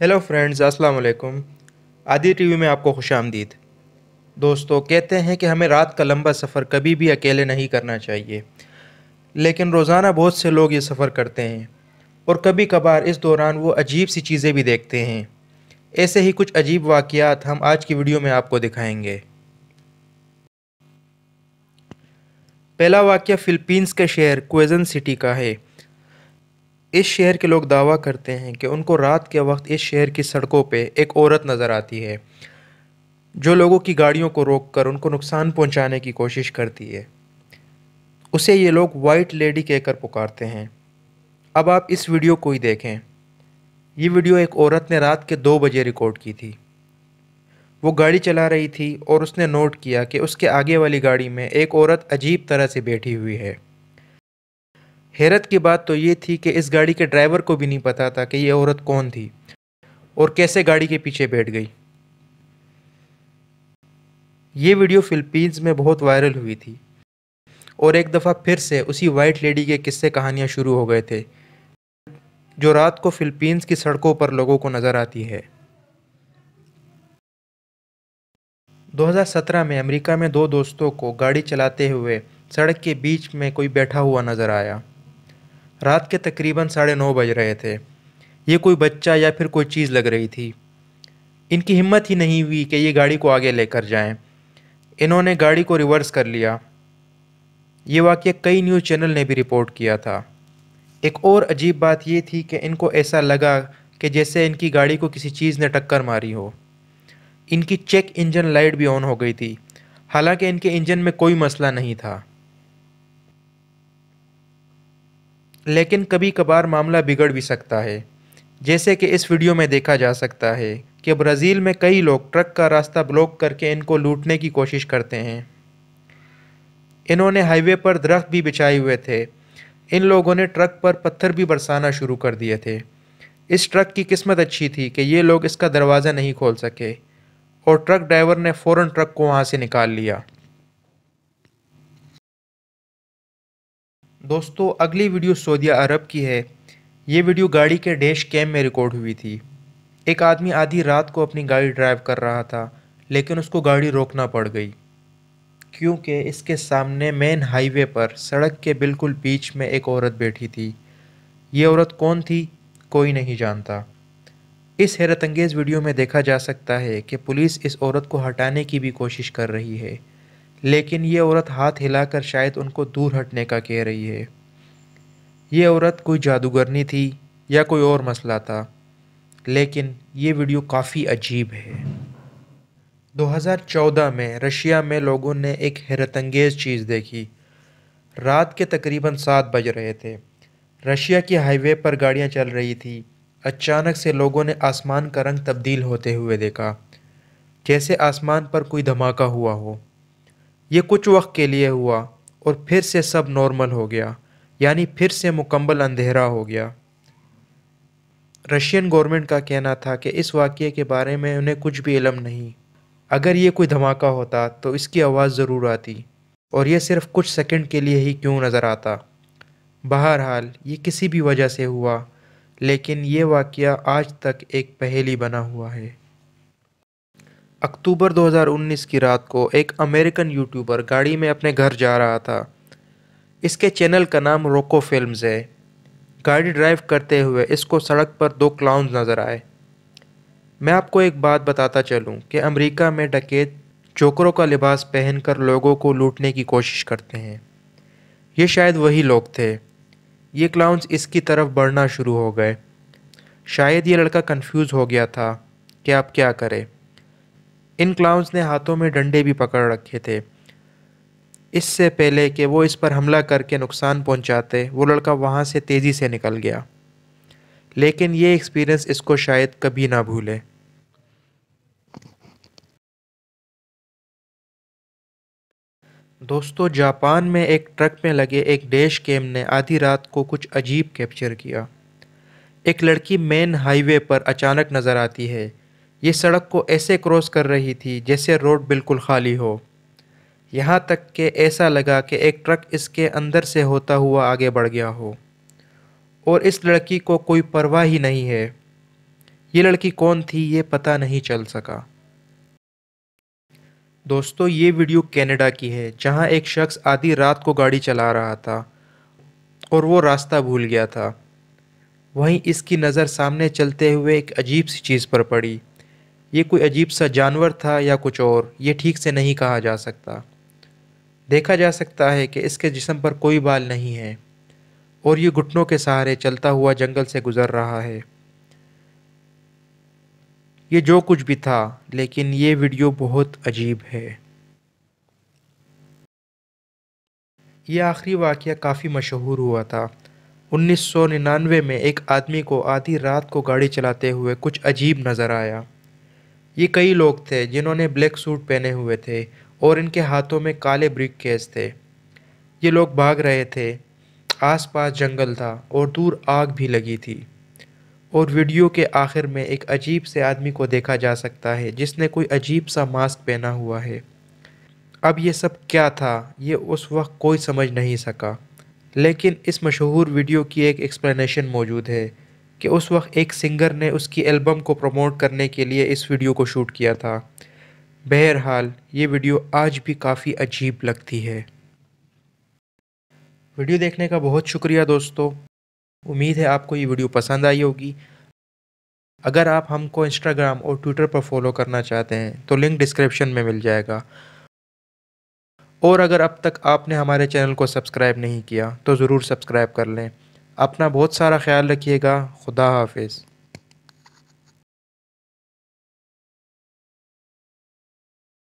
Hello friends अस्सलाम वालेकुम आदि टीवी में आपको खुश आमदीद दोस्तों कहते हैं कि हमें रात का लंबा सफ़र कभी भी अकेले नहीं करना चाहिए लेकिन रोज़ाना बहुत से लोग ये सफ़र करते हैं और कभी कभार इस दौरान वो अजीब सी चीज़ें भी देखते हैं ऐसे ही कुछ अजीब वाक़ात हम आज की वीडियो में आपको दिखाएंगे पहला वाक़ फ़िलिपींस के शहर क्वेजन सिटी का है इस शहर के लोग दावा करते हैं कि उनको रात के वक्त इस शहर की सड़कों पर एक औरत नज़र आती है जो लोगों की गाड़ियों को रोककर उनको नुकसान पहुंचाने की कोशिश करती है उसे ये लोग वाइट लेडी कहकर पुकारते हैं अब आप इस वीडियो को ही देखें ये वीडियो एक औरत ने रात के दो बजे रिकॉर्ड की थी वो गाड़ी चला रही थी और उसने नोट किया कि उसके आगे वाली गाड़ी में एक औरत अजीब तरह से बैठी हुई है हैरत की बात तो ये थी कि इस गाड़ी के ड्राइवर को भी नहीं पता था कि ये औरत कौन थी और कैसे गाड़ी के पीछे बैठ गई ये वीडियो फिलीपींस में बहुत वायरल हुई थी और एक दफ़ा फिर से उसी वाइट लेडी के किस्से कहानियाँ शुरू हो गए थे जो रात को फिलीपींस की सड़कों पर लोगों को नज़र आती है 2017 में अमेरिका में दो दोस्तों को गाड़ी चलाते हुए सड़क के बीच में कोई बैठा हुआ नज़र आया रात के तकरीबन साढ़े नौ बज रहे थे ये कोई बच्चा या फिर कोई चीज़ लग रही थी इनकी हिम्मत ही नहीं हुई कि ये गाड़ी को आगे लेकर जाएं। इन्होंने गाड़ी को रिवर्स कर लिया ये वाक्य कई न्यूज़ चैनल ने भी रिपोर्ट किया था एक और अजीब बात यह थी कि इनको ऐसा लगा कि जैसे इनकी गाड़ी को किसी चीज़ ने टक्कर मारी हो इनकी चेक इंजन लाइट भी ऑन हो गई थी हालांकि इनके इंजन में कोई मसला नहीं था लेकिन कभी कभार मामला बिगड़ भी सकता है जैसे कि इस वीडियो में देखा जा सकता है कि ब्राज़ील में कई लोग ट्रक का रास्ता ब्लॉक करके इनको लूटने की कोशिश करते हैं इन्होंने हाईवे पर दरख्त भी बिछाए हुए थे इन लोगों ने ट्रक पर पत्थर भी बरसाना शुरू कर दिए थे इस ट्रक की किस्मत अच्छी थी कि ये लोग इसका दरवाज़ा नहीं खोल सके और ट्रक ड्राइवर ने फ़ौर ट्रक को वहाँ से निकाल लिया दोस्तों अगली वीडियो सऊदी अरब की है ये वीडियो गाड़ी के डैश कैम में रिकॉर्ड हुई थी एक आदमी आधी रात को अपनी गाड़ी ड्राइव कर रहा था लेकिन उसको गाड़ी रोकना पड़ गई क्योंकि इसके सामने मेन हाईवे पर सड़क के बिल्कुल बीच में एक औरत बैठी थी ये औरत कौन थी कोई नहीं जानता इस हैरतंगेज़ वीडियो में देखा जा सकता है कि पुलिस इस औरत को हटाने की भी कोशिश कर रही है लेकिन ये औरत हाथ हिलाकर शायद उनको दूर हटने का कह रही है ये औरत कोई जादूगरनी थी या कोई और मसला था लेकिन ये वीडियो काफ़ी अजीब है 2014 में रशिया में लोगों ने एक हैरतंगेज़ चीज़ देखी रात के तकरीबन सात बज रहे थे रशिया के हाईवे पर गाड़ियां चल रही थी अचानक से लोगों ने आसमान का रंग तब्दील होते हुए देखा जैसे आसमान पर कोई धमाका हुआ हो ये कुछ वक्त के लिए हुआ और फिर से सब नॉर्मल हो गया यानी फिर से मुकम्मल अंधेरा हो गया रशियन गवर्नमेंट का कहना था कि इस वाक़े के बारे में उन्हें कुछ भी इलम नहीं अगर ये कोई धमाका होता तो इसकी आवाज़ ज़रूर आती और यह सिर्फ कुछ सेकंड के लिए ही क्यों नज़र आता बहरहाल ये किसी भी वजह से हुआ लेकिन ये वाक़ आज तक एक पहेली बना हुआ है अक्टूबर 2019 की रात को एक अमेरिकन यूट्यूबर गाड़ी में अपने घर जा रहा था इसके चैनल का नाम रोको फिल्म्स है गाड़ी ड्राइव करते हुए इसको सड़क पर दो क्लाउंस नज़र आए मैं आपको एक बात बताता चलूं कि अमेरिका में डकेत चोकरों का लिबास पहनकर लोगों को लूटने की कोशिश करते हैं ये शायद वही लोग थे ये क्लाउन्स इसकी तरफ बढ़ना शुरू हो गए शायद ये लड़का कंफ्यूज हो गया था कि आप क्या करें इन क्लाउंस ने हाथों में डंडे भी पकड़ रखे थे इससे पहले कि वो इस पर हमला करके नुकसान पहुंचाते वो लड़का वहाँ से तेज़ी से निकल गया लेकिन ये एक्सपीरियंस इसको शायद कभी ना भूले दोस्तों जापान में एक ट्रक में लगे एक डैश गेम ने आधी रात को कुछ अजीब कैप्चर किया एक लड़की मेन हाईवे पर अचानक नज़र आती है ये सड़क को ऐसे क्रॉस कर रही थी जैसे रोड बिल्कुल खाली हो यहाँ तक कि ऐसा लगा कि एक ट्रक इसके अंदर से होता हुआ आगे बढ़ गया हो और इस लड़की को कोई परवाह ही नहीं है ये लड़की कौन थी ये पता नहीं चल सका दोस्तों ये वीडियो कनाडा की है जहाँ एक शख्स आधी रात को गाड़ी चला रहा था और वो रास्ता भूल गया था वहीं इसकी नज़र सामने चलते हुए एक अजीब सी चीज़ पर पड़ी ये कोई अजीब सा जानवर था या कुछ और ये ठीक से नहीं कहा जा सकता देखा जा सकता है कि इसके जिसम पर कोई बाल नहीं है और ये घुटनों के सहारे चलता हुआ जंगल से गुज़र रहा है ये जो कुछ भी था लेकिन ये वीडियो बहुत अजीब है ये आखिरी वाक्य काफ़ी मशहूर हुआ था 1999 में एक आदमी को आधी रात को गाड़ी चलाते हुए कुछ अजीब नज़र आया ये कई लोग थे जिन्होंने ब्लैक सूट पहने हुए थे और इनके हाथों में काले ब्रिक केस थे ये लोग भाग रहे थे आसपास जंगल था और दूर आग भी लगी थी और वीडियो के आखिर में एक अजीब से आदमी को देखा जा सकता है जिसने कोई अजीब सा मास्क पहना हुआ है अब ये सब क्या था ये उस वक्त कोई समझ नहीं सका लेकिन इस मशहूर वीडियो की एक एक्सप्लेनेशन मौजूद है कि उस वक्त एक सिंगर ने उसकी एल्बम को प्रमोट करने के लिए इस वीडियो को शूट किया था बहरहाल ये वीडियो आज भी काफ़ी अजीब लगती है वीडियो देखने का बहुत शुक्रिया दोस्तों उम्मीद है आपको ये वीडियो पसंद आई होगी अगर आप हमको इंस्टाग्राम और ट्विटर पर फॉलो करना चाहते हैं तो लिंक डिस्क्रिप्शन में मिल जाएगा और अगर अब तक आपने हमारे चैनल को सब्सक्राइब नहीं किया तो ज़रूर सब्सक्राइब कर लें अपना बहुत सारा ख्याल रखिएगा खुदा हाफिज़